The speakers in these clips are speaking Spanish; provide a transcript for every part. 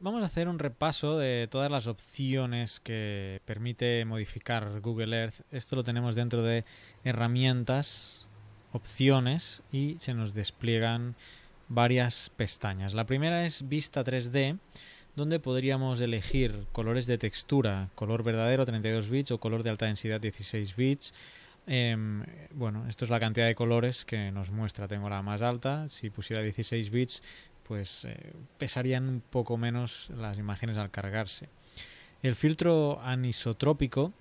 vamos a hacer un repaso de todas las opciones que permite modificar Google Earth. Esto lo tenemos dentro de herramientas, opciones y se nos despliegan varias pestañas. La primera es vista 3D, donde podríamos elegir colores de textura, color verdadero 32 bits o color de alta densidad 16 bits. Em, bueno, esto es la cantidad de colores que nos muestra. Tengo la más alta. Si pusiera 16 bits, pues eh, pesarían un poco menos las imágenes al cargarse. El filtro anisotrópico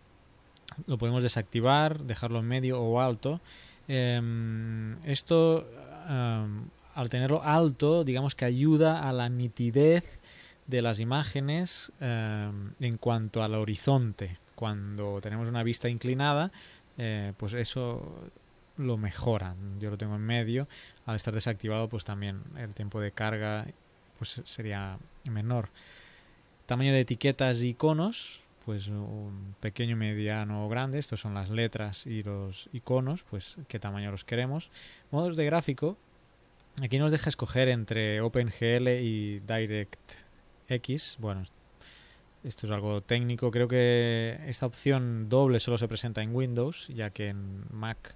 lo podemos desactivar, dejarlo en medio o alto. Em, esto, em, al tenerlo alto, digamos que ayuda a la nitidez de las imágenes em, en cuanto al horizonte. Cuando tenemos una vista inclinada, eh, pues eso lo mejoran. Yo lo tengo en medio. Al estar desactivado, pues también el tiempo de carga pues sería menor. Tamaño de etiquetas y iconos, pues un pequeño, mediano o grande. Estos son las letras y los iconos, pues qué tamaño los queremos. Modos de gráfico. Aquí nos deja escoger entre OpenGL y DirectX. Bueno, esto es algo técnico. Creo que esta opción doble solo se presenta en Windows, ya que en Mac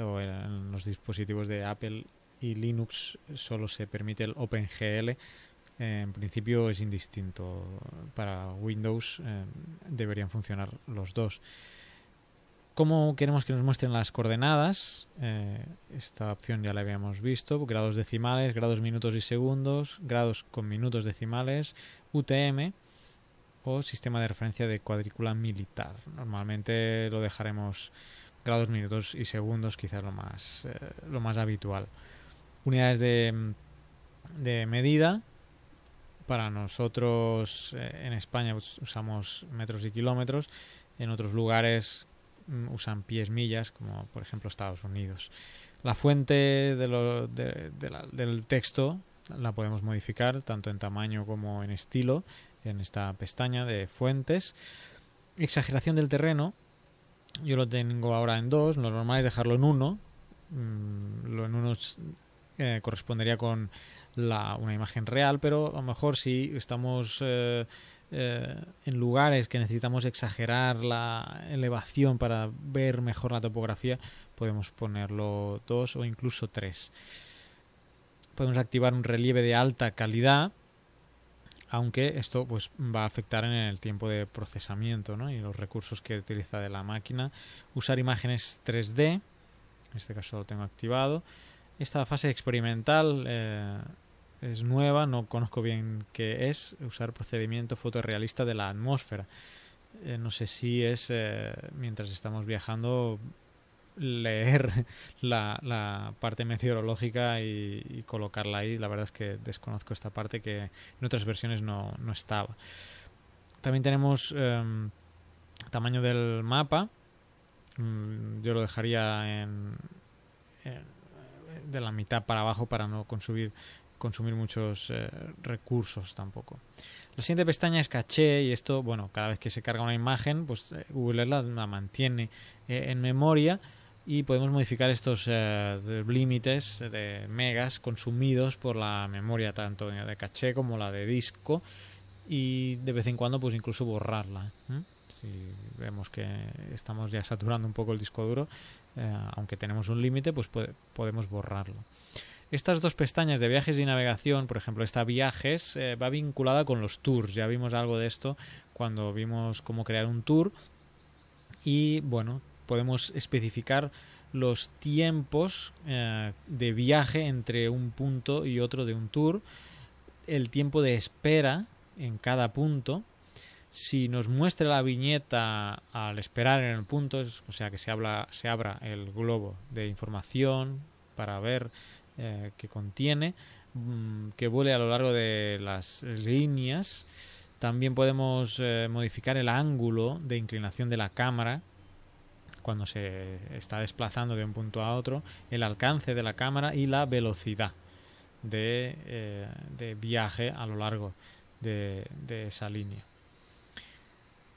o en los dispositivos de Apple y Linux solo se permite el OpenGL. En principio es indistinto. Para Windows eh, deberían funcionar los dos. ¿Cómo queremos que nos muestren las coordenadas? Eh, esta opción ya la habíamos visto. Grados decimales, grados minutos y segundos, grados con minutos decimales, UTM o sistema de referencia de cuadrícula militar. Normalmente lo dejaremos grados, minutos y segundos, quizás lo más, eh, lo más habitual. Unidades de, medida, para nosotros eh, en España pues, usamos metros y kilómetros, en otros lugares mm, usan pies millas, como por ejemplo Estados Unidos. La fuente del texto la podemos modificar tanto en tamaño como en estilo en esta pestaña de fuentes. Exageración del terreno yo lo tengo ahora en dos, lo normal es dejarlo en uno. Mm, lo en uno eh, correspondería con una imagen real, pero a lo mejor si estamos eh, eh, en lugares que necesitamos exagerar la elevación para ver mejor la topografía, podemos ponerlo dos o incluso tres. Podemos activar un relieve de alta calidad aunque esto pues va a afectar en el tiempo de procesamiento ¿no? y los recursos que utiliza de la máquina. Usar imágenes 3D, en este caso lo tengo activado. Esta fase experimental eh, es nueva, no conozco bien qué es. Usar procedimiento fotorrealista de la atmósfera. Eh, no sé si es eh, mientras estamos viajando leer la, parte meteorológica y, colocarla ahí. La verdad es que desconozco esta parte que en otras versiones no, estaba. También tenemos em, tamaño del mapa. Mm, yo lo dejaría en, de la mitad para abajo para no consumir, consumir muchos eh, recursos tampoco. La siguiente pestaña es caché y esto, bueno, cada vez que se carga una imagen, pues eh, Google la, mantiene eh, en memoria y podemos modificar estos eh, límites eh, de megas consumidos por la memoria tanto de caché como la de disco y de vez en cuando pues incluso borrarla ¿eh? si vemos que estamos ya saturando un poco el disco duro aunque tenemos un límite pues podemos borrarlo estas dos pestañas de viajes y navegación, por ejemplo, esta viajes va vinculada con los tours. Ya vimos algo de esto cuando vimos cómo crear un tour. Y bueno, podemos especificar los tiempos eh, de viaje entre un punto y otro de un tour, el tiempo de espera en cada punto. Si nos muestra la viñeta al esperar en el punto, o sea que se, habla, se abra el globo de información para ver eh, qué contiene, mm, que vuele a lo largo de las líneas. También podemos eh, modificar el ángulo de inclinación de la cámara cuando se está desplazando de un punto a otro, el alcance de la cámara y la velocidad de, eh, viaje a lo largo de, esa línea.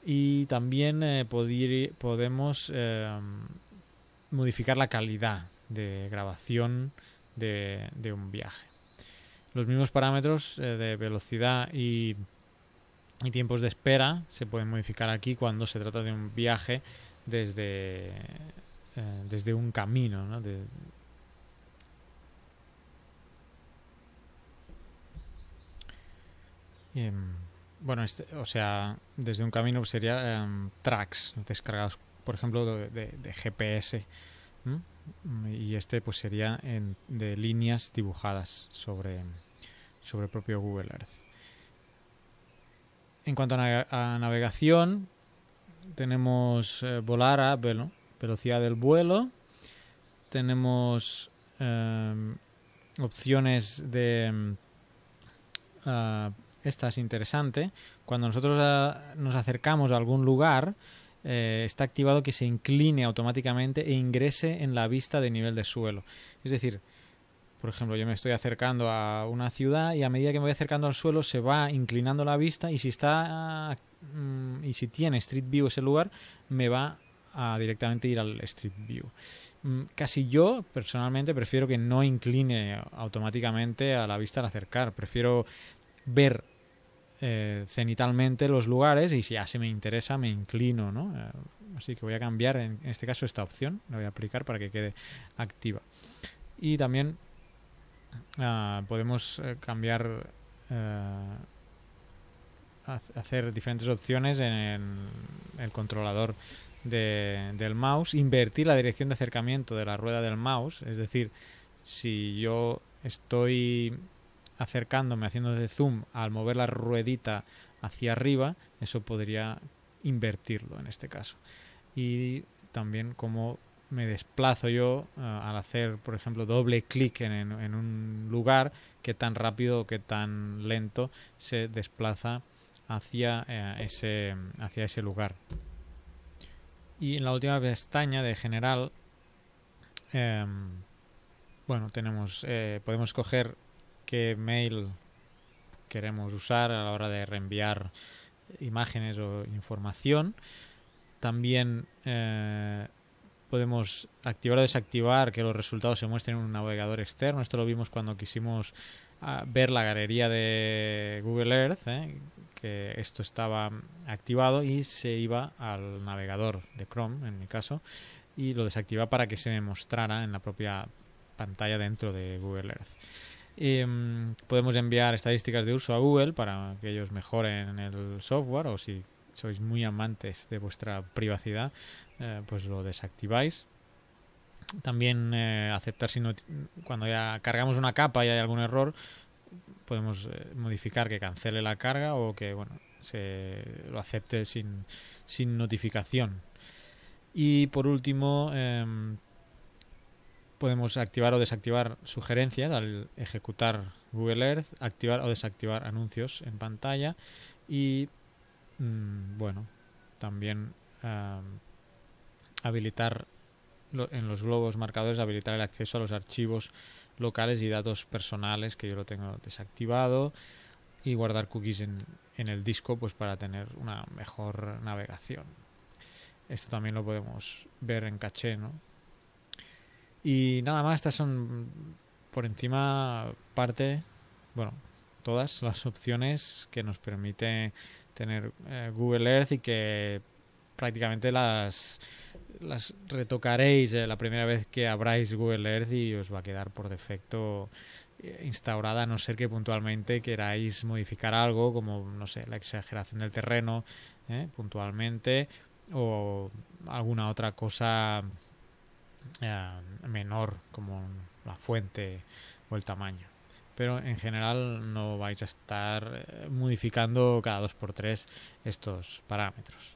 Y también eh, podemos eh, modificar la calidad de grabación de, un viaje. Los mismos parámetros de velocidad y tiempos de espera se pueden modificar aquí cuando se trata de un viaje eh, desde, un camino, em, bueno, este, o sea, desde un camino sería em, tracks descargados, por ejemplo, de, GPS. Y este pues sería de líneas dibujadas sobre, sobre el propio Google Earth. En cuanto a navegación, tenemos eh, volar a velocidad del vuelo, tenemos em, opciones de... Em, ah, esta es interesante. Cuando nosotros ah, nos acercamos a algún lugar, eh, está activado que se incline automáticamente e ingrese en la vista de nivel de suelo. Es decir, por ejemplo, yo me estoy acercando a una ciudad y a medida que me voy acercando al suelo se va inclinando la vista y si está Mm, y si tiene Street View ese lugar, me va a directamente ir al Street View. Mm, casi yo, personalmente, prefiero que no incline automáticamente a la vista al acercar. Prefiero ver eh, cenitalmente los lugares y si ya me interesa me inclino, eh, así que voy a cambiar en, este caso esta opción, la voy a aplicar para que quede activa. Y también ah, podemos eh, cambiar hacer diferentes opciones en el controlador del mouse, invertir la dirección de acercamiento de la rueda del mouse, es decir, si yo estoy acercándome, haciendo de zoom al mover la ruedita hacia arriba, eso podría invertirlo en este caso. Y también cómo me desplazo yo eh, al hacer, por ejemplo, doble clic en, en, un lugar, qué tan rápido o qué tan lento se desplaza hacia, eh, ese, hacia ese lugar. Y en la última pestaña de general, em, bueno, tenemos, eh, podemos escoger qué mail queremos usar a la hora de reenviar imágenes o información. También eh, podemos activar o desactivar que los resultados se muestren en un navegador externo. Esto lo vimos cuando quisimos a ver la galería de Google Earth, ¿eh? que esto estaba activado y se iba al navegador de Chrome, en mi caso, y lo desactivaba para que se me mostrara en la propia pantalla dentro de Google Earth. Em, podemos enviar estadísticas de uso a Google para que ellos mejoren el software o si sois muy amantes de vuestra privacidad, eh, pues lo desactiváis también eh, aceptar si no, cuando ya cargamos una capa y hay algún error, podemos eh, modificar que cancele la carga o que bueno, se lo acepte sin, notificación. Y por último, em, podemos activar o desactivar sugerencias al ejecutar Google Earth, activar o desactivar anuncios en pantalla y mm, bueno, también em, habilitar en los globos marcadores habilitar el acceso a los archivos locales y datos personales que yo lo tengo desactivado y guardar cookies en, el disco pues para tener una mejor navegación esto también lo podemos ver en caché y nada más estas son por encima parte bueno todas las opciones que nos permite tener eh, Google Earth y que prácticamente las, retocaréis eh, la primera vez que abráis Google Earth y os va a quedar por defecto eh, instaurada a no ser que puntualmente queráis modificar algo como no sé la exageración del terreno eh, puntualmente o alguna otra cosa menor como la fuente o el tamaño pero en general no vais a estar modificando cada dos por tres estos parámetros